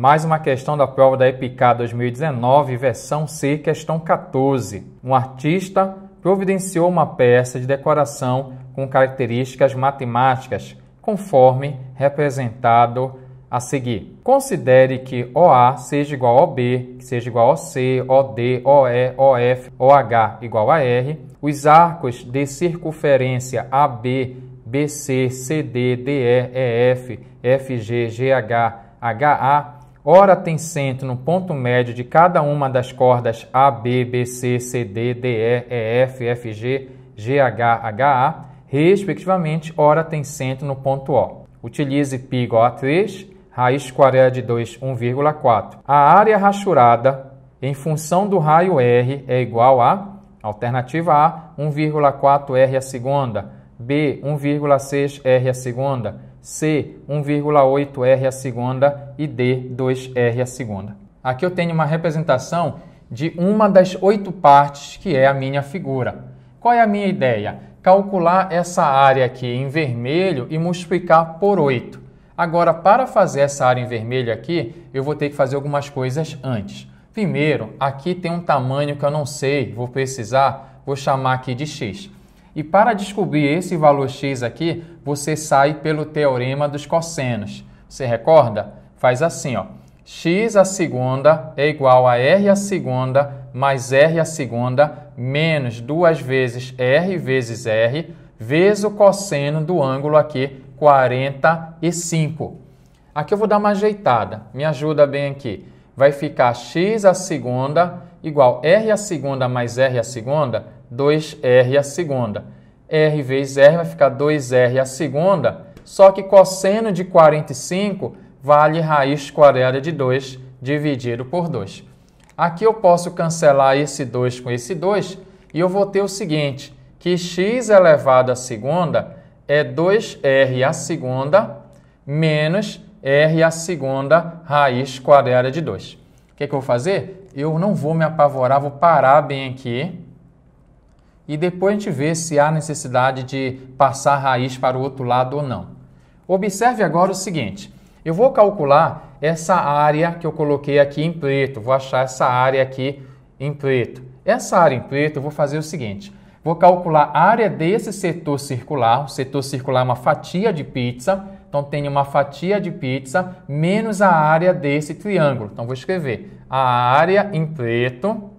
Mais uma questão da prova da EPICA 2019, versão C, questão 14. Um artista providenciou uma peça de decoração com características matemáticas, conforme representado a seguir. Considere que OA seja igual a OB, que seja igual a OC, OD, OE, OF, OH igual a R. Os arcos de circunferência AB, BC, CD, DE, EF, FG, GH, HA Ora tem centro no ponto médio de cada uma das cordas A, B, B, C, C, D, D, E, E, F, F, G, G, H, H, A, respectivamente, ora tem centro no ponto O. Utilize π igual a 3, raiz quadrada é de 2, 1,4. A área rachurada em função do raio R é igual a alternativa A, 1,4 R a segunda, B, 1,6 R a segunda, C 1,8R a segunda e D 2R a segunda. Aqui eu tenho uma representação de uma das oito partes que é a minha figura. Qual é a minha ideia? Calcular essa área aqui em vermelho e multiplicar por 8. Agora, para fazer essa área em vermelho aqui, eu vou ter que fazer algumas coisas antes. Primeiro, aqui tem um tamanho que eu não sei, vou precisar, vou chamar aqui de x. E para descobrir esse valor x aqui, você sai pelo teorema dos cossenos. Você recorda? Faz assim, ó. x a segunda é igual a r a segunda mais r a segunda menos duas vezes r vezes r vezes o cosseno do ângulo aqui 45. Aqui eu vou dar uma ajeitada. Me ajuda bem aqui. Vai ficar x a segunda igual r a segunda mais r a segunda 2r a segunda. r vezes r vai ficar 2r a segunda, só que cosseno de 45 vale raiz quadrada de 2 dividido por 2. Aqui eu posso cancelar esse 2 com esse 2 e eu vou ter o seguinte, que x elevado a segunda é 2r a segunda menos r a segunda raiz quadrada de 2. O que, que eu vou fazer? Eu não vou me apavorar, vou parar bem aqui e depois a gente vê se há necessidade de passar a raiz para o outro lado ou não. Observe agora o seguinte, eu vou calcular essa área que eu coloquei aqui em preto, vou achar essa área aqui em preto. Essa área em preto eu vou fazer o seguinte, vou calcular a área desse setor circular, o setor circular é uma fatia de pizza, então tem uma fatia de pizza menos a área desse triângulo. Então vou escrever a área em preto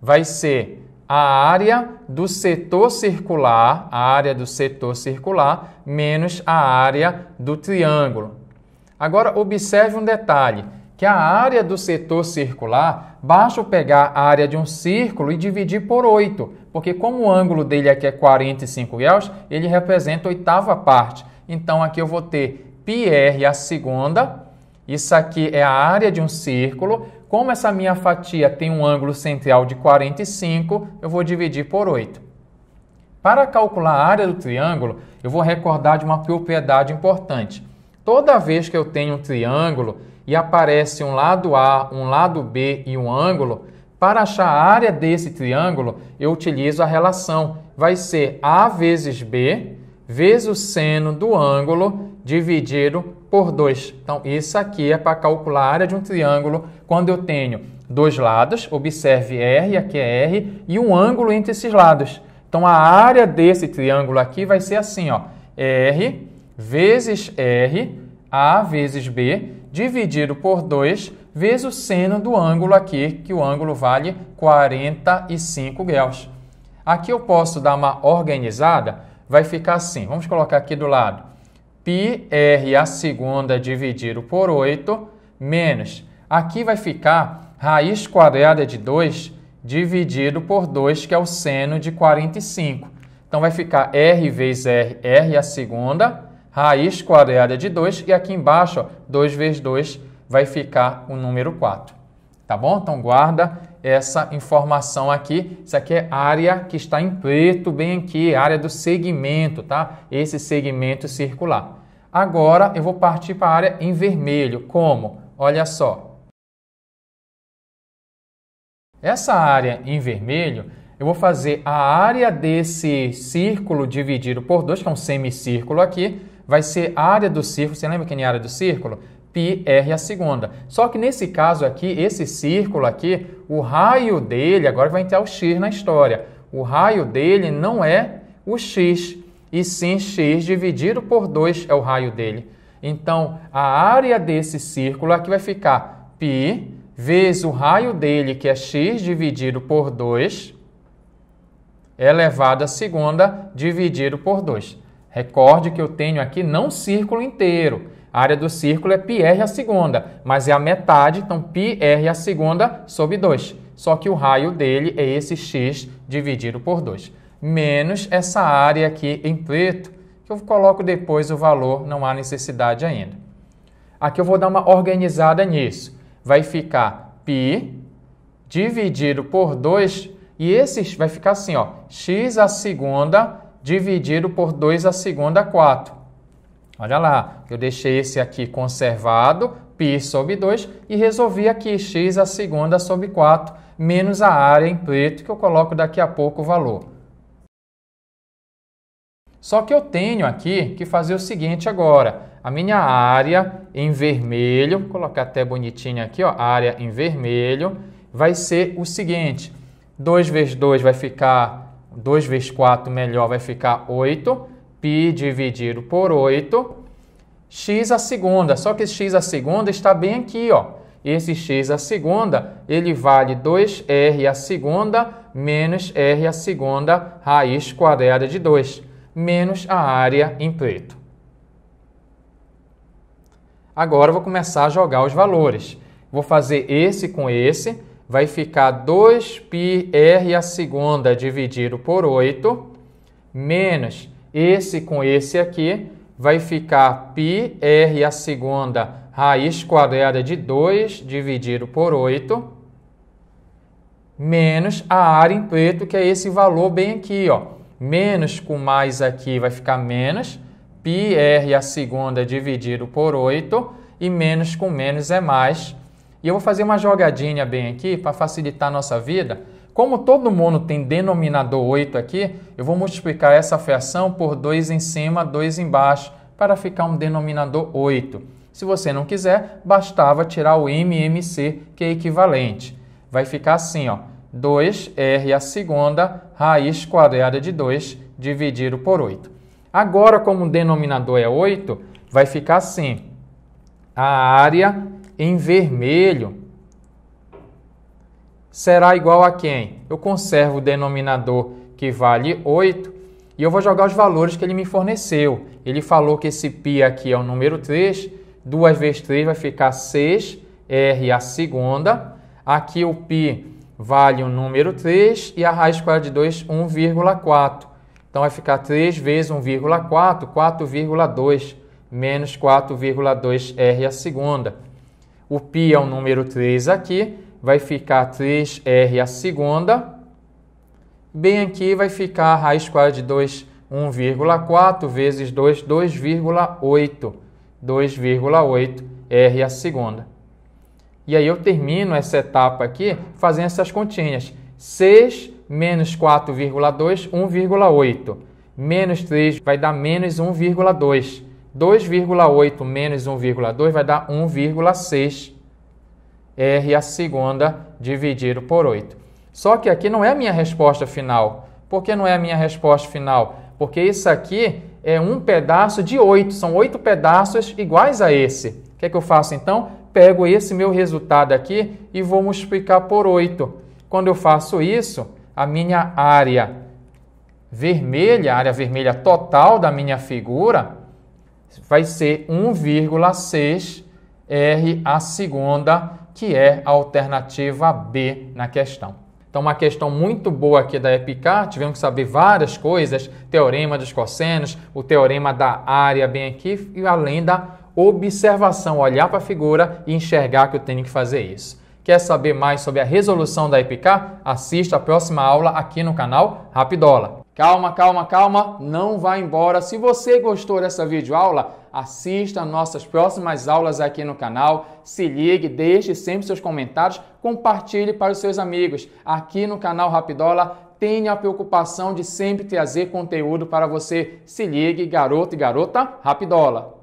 vai ser a área do setor circular, a área do setor circular menos a área do triângulo. Agora observe um detalhe, que a área do setor circular, basta eu pegar a área de um círculo e dividir por 8, porque como o ângulo dele aqui é 45 graus, ele representa a oitava parte. Então aqui eu vou ter πr a segunda, isso aqui é a área de um círculo, como essa minha fatia tem um ângulo central de 45, eu vou dividir por 8. Para calcular a área do triângulo, eu vou recordar de uma propriedade importante. Toda vez que eu tenho um triângulo e aparece um lado A, um lado B e um ângulo, para achar a área desse triângulo, eu utilizo a relação. Vai ser A vezes B vezes o seno do ângulo dividido por 2. Então, isso aqui é para calcular a área de um triângulo quando eu tenho dois lados, observe R, aqui é R, e um ângulo entre esses lados. Então, a área desse triângulo aqui vai ser assim, ó, R vezes R, A vezes B, dividido por 2, vezes o seno do ângulo aqui, que o ângulo vale 45 graus. Aqui eu posso dar uma organizada, vai ficar assim, vamos colocar aqui do lado πr a segunda dividido por 8 menos. Aqui vai ficar raiz quadrada de 2 dividido por 2, que é o seno de 45. Então vai ficar r vezes r, r a segunda, raiz quadrada de 2, e aqui embaixo, ó, 2 vezes 2 vai ficar o número 4. Tá bom? Então guarda essa informação aqui. Isso aqui é área que está em preto bem aqui, área do segmento, tá? Esse segmento circular. Agora eu vou partir para a área em vermelho. Como? Olha só. Essa área em vermelho, eu vou fazer a área desse círculo dividido por 2, que é um semicírculo aqui, vai ser a área do círculo. Você lembra que é a área do círculo? πr a segunda. Só que nesse caso aqui, esse círculo aqui, o raio dele, agora vai entrar o x na história. O raio dele não é o x, e sim x dividido por 2 é o raio dele. Então, a área desse círculo aqui vai ficar π vezes o raio dele, que é x dividido por 2, elevado à segunda, dividido por 2. Recorde que eu tenho aqui não círculo inteiro. A área do círculo é πr a segunda, mas é a metade, então πr a segunda sobre 2. Só que o raio dele é esse x dividido por 2 menos essa área aqui em preto, que eu coloco depois o valor, não há necessidade ainda. Aqui eu vou dar uma organizada nisso. Vai ficar π dividido por 2 e esse vai ficar assim, ó, x a segunda dividido por 2 a segunda 4. Olha lá, eu deixei esse aqui conservado, π sobre 2, e resolvi aqui x a segunda sobre 4, menos a área em preto, que eu coloco daqui a pouco o valor. Só que eu tenho aqui que fazer o seguinte agora. A minha área em vermelho, vou colocar até bonitinho aqui, ó, área em vermelho, vai ser o seguinte. 2 vezes 2 vai ficar 2 vezes 4, melhor, vai ficar 8. Π dividido por 8, x a segunda. Só que x a segunda está bem aqui, ó. Esse x a segunda, ele vale 2r a segunda menos r a segunda raiz quadrada de 2 menos a área em preto. Agora vou começar a jogar os valores. Vou fazer esse com esse, vai ficar 2πr a segunda dividido por 8, menos esse com esse aqui, vai ficar πr a segunda raiz quadrada de 2 dividido por 8, menos a área em preto, que é esse valor bem aqui, ó, Menos com mais aqui vai ficar menos. πr a segunda dividido por 8 e menos com menos é mais. E eu vou fazer uma jogadinha bem aqui para facilitar a nossa vida. Como todo mundo tem denominador 8 aqui, eu vou multiplicar essa fração por 2 em cima, 2 embaixo, para ficar um denominador 8. Se você não quiser, bastava tirar o MMC, que é equivalente. Vai ficar assim, ó. 2r a segunda raiz quadrada de 2 dividido por 8. Agora, como o denominador é 8, vai ficar assim. A área em vermelho será igual a quem? Eu conservo o denominador que vale 8 e eu vou jogar os valores que ele me forneceu. Ele falou que esse π aqui é o número 3, 2 vezes 3 vai ficar 6, r a segunda. Aqui o π vale o número 3 e a raiz quadrada é de 2, 1,4. Então vai ficar 3 vezes 1,4, 4,2 menos 4,2r a segunda. O π é o número 3 aqui, vai ficar 3r a segunda. Bem aqui vai ficar a raiz quadrada é de 2, 1,4 vezes 2, 2,8. 2,8 r a segunda. E aí eu termino essa etapa aqui fazendo essas continhas. 6 menos 4,2, 1,8. Menos 3 vai dar menos 1,2. 2,8 menos 1,2 vai dar 1,6. R a segunda dividido por 8. Só que aqui não é a minha resposta final. Por que não é a minha resposta final? Porque isso aqui é um pedaço de 8. São 8 pedaços iguais a esse. O que, é que eu faço então? pego esse meu resultado aqui e vou multiplicar por 8. Quando eu faço isso, a minha área vermelha, a área vermelha total da minha figura, vai ser 1,6 R a segunda, que é a alternativa B na questão. Então, uma questão muito boa aqui da EPICAR, tivemos que saber várias coisas, teorema dos cossenos, o teorema da área bem aqui, e além da observação, olhar para a figura e enxergar que eu tenho que fazer isso. Quer saber mais sobre a resolução da IPK? Assista a próxima aula aqui no canal Rapidola. Calma, calma, calma, não vá embora. Se você gostou dessa videoaula, assista nossas próximas aulas aqui no canal, se ligue, deixe sempre seus comentários, compartilhe para os seus amigos. Aqui no canal Rapidola tenha a preocupação de sempre trazer conteúdo para você. Se ligue, garoto e garota Rapidola.